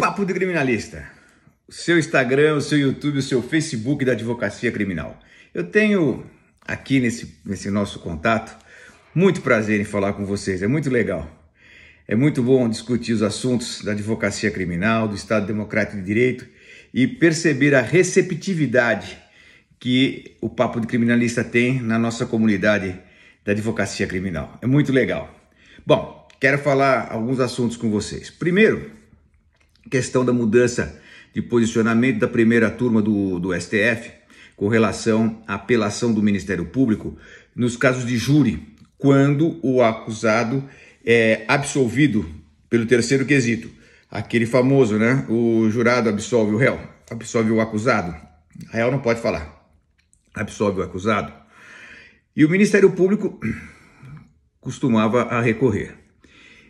Papo do Criminalista, o seu Instagram, o seu YouTube, o seu Facebook da Advocacia Criminal. Eu tenho aqui nesse, nesse nosso contato muito prazer em falar com vocês, é muito legal. É muito bom discutir os assuntos da advocacia criminal, do Estado Democrático de Direito e perceber a receptividade que o Papo do Criminalista tem na nossa comunidade da advocacia criminal. É muito legal. Bom, quero falar alguns assuntos com vocês. Primeiro, questão da mudança de posicionamento da primeira turma do, do STF com relação à apelação do Ministério Público nos casos de júri, quando o acusado é absolvido pelo terceiro quesito, aquele famoso, né? O jurado absolve o réu, absolve o acusado. A réu não pode falar, absolve o acusado. E o Ministério Público costumava a recorrer.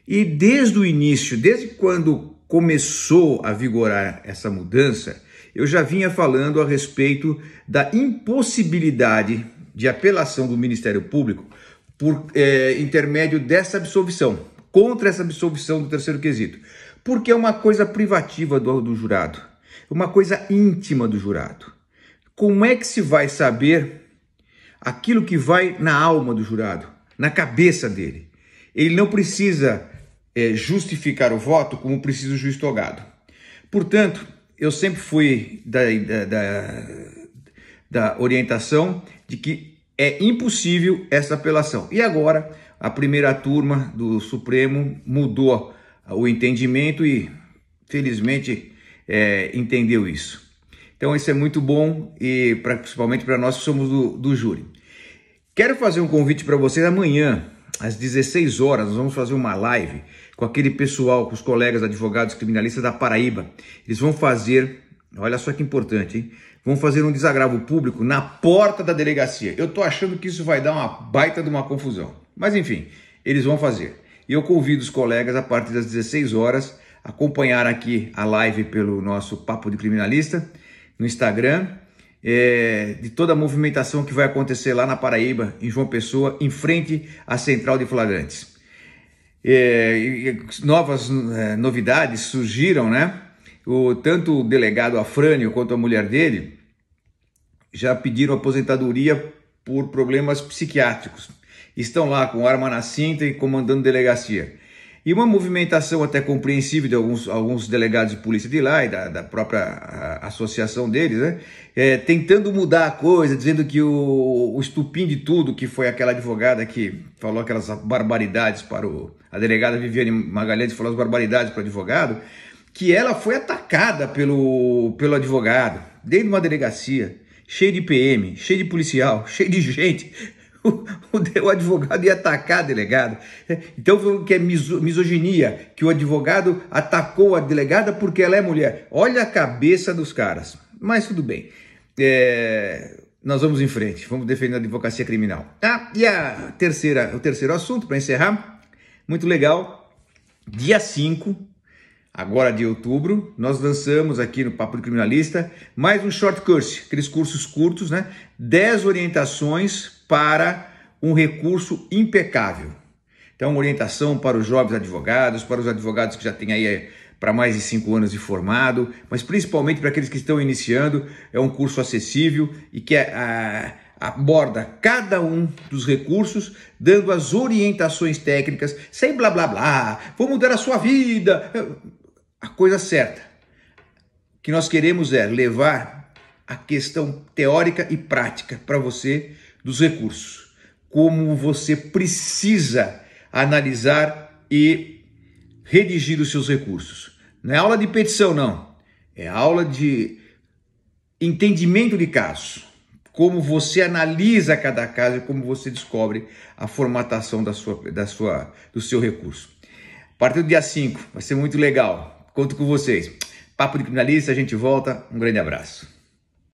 E desde o início, desde quando começou a vigorar essa mudança, eu já vinha falando a respeito da impossibilidade de apelação do Ministério Público por é, intermédio dessa absolvição, contra essa absolvição do terceiro quesito, porque é uma coisa privativa do, do jurado, uma coisa íntima do jurado. Como é que se vai saber aquilo que vai na alma do jurado, na cabeça dele? Ele não precisa é, justificar o voto como precisa o juiz togado. Portanto, eu sempre fui da, da, da, da orientação de que é impossível essa apelação. E agora, a primeira turma do Supremo mudou o entendimento e, felizmente, é, entendeu isso. Então, isso é muito bom, e pra, principalmente para nós que somos do, do júri. Quero fazer um convite para vocês amanhã, às 16 horas, nós vamos fazer uma live com aquele pessoal, com os colegas advogados criminalistas da Paraíba. Eles vão fazer, olha só que importante, hein? Vão fazer um desagravo público na porta da delegacia. Eu tô achando que isso vai dar uma baita de uma confusão. Mas enfim, eles vão fazer. E eu convido os colegas a partir das 16 horas a acompanhar aqui a live pelo nosso Papo de Criminalista no Instagram é, de toda a movimentação que vai acontecer lá na Paraíba, em João Pessoa, em frente à Central de Flagrantes. É, novas é, novidades surgiram, né? O, tanto o delegado Afrânio quanto a mulher dele já pediram aposentadoria por problemas psiquiátricos. Estão lá com arma na cinta e comandando delegacia. E uma movimentação até compreensível de alguns, alguns delegados de polícia de lá e da, da própria associação deles, né? É, tentando mudar a coisa, dizendo que o, o estupim de tudo, que foi aquela advogada que falou aquelas barbaridades para o. A delegada Viviane Magalhães falou as barbaridades para o advogado, que ela foi atacada pelo, pelo advogado, dentro de uma delegacia cheio de PM, cheio de policial, cheio de gente, o, o advogado ia atacar a delegada. Então foi que é miso, misoginia, que o advogado atacou a delegada porque ela é mulher. Olha a cabeça dos caras. Mas tudo bem. É, nós vamos em frente, vamos defender a advocacia criminal. Ah, e a terceira, o terceiro assunto, para encerrar, muito legal, dia 5, agora de outubro, nós lançamos aqui no Papo do Criminalista mais um short course, aqueles cursos curtos, né? 10 orientações para um recurso impecável. Então, orientação para os jovens advogados, para os advogados que já têm aí eh, para mais de cinco anos de formado, mas principalmente para aqueles que estão iniciando, é um curso acessível e que a, eh, eh, aborda cada um dos recursos, dando as orientações técnicas, sem blá blá blá, vou mudar a sua vida. A coisa certa. O que nós queremos é levar a questão teórica e prática para você dos recursos, como você precisa analisar e redigir os seus recursos. Não é aula de petição, não. É aula de entendimento de caso, como você analisa cada caso e como você descobre a formatação da sua, da sua, do seu recurso. A partir do dia 5, vai ser muito legal. Conto com vocês. Papo de Criminalista, a gente volta. Um grande abraço.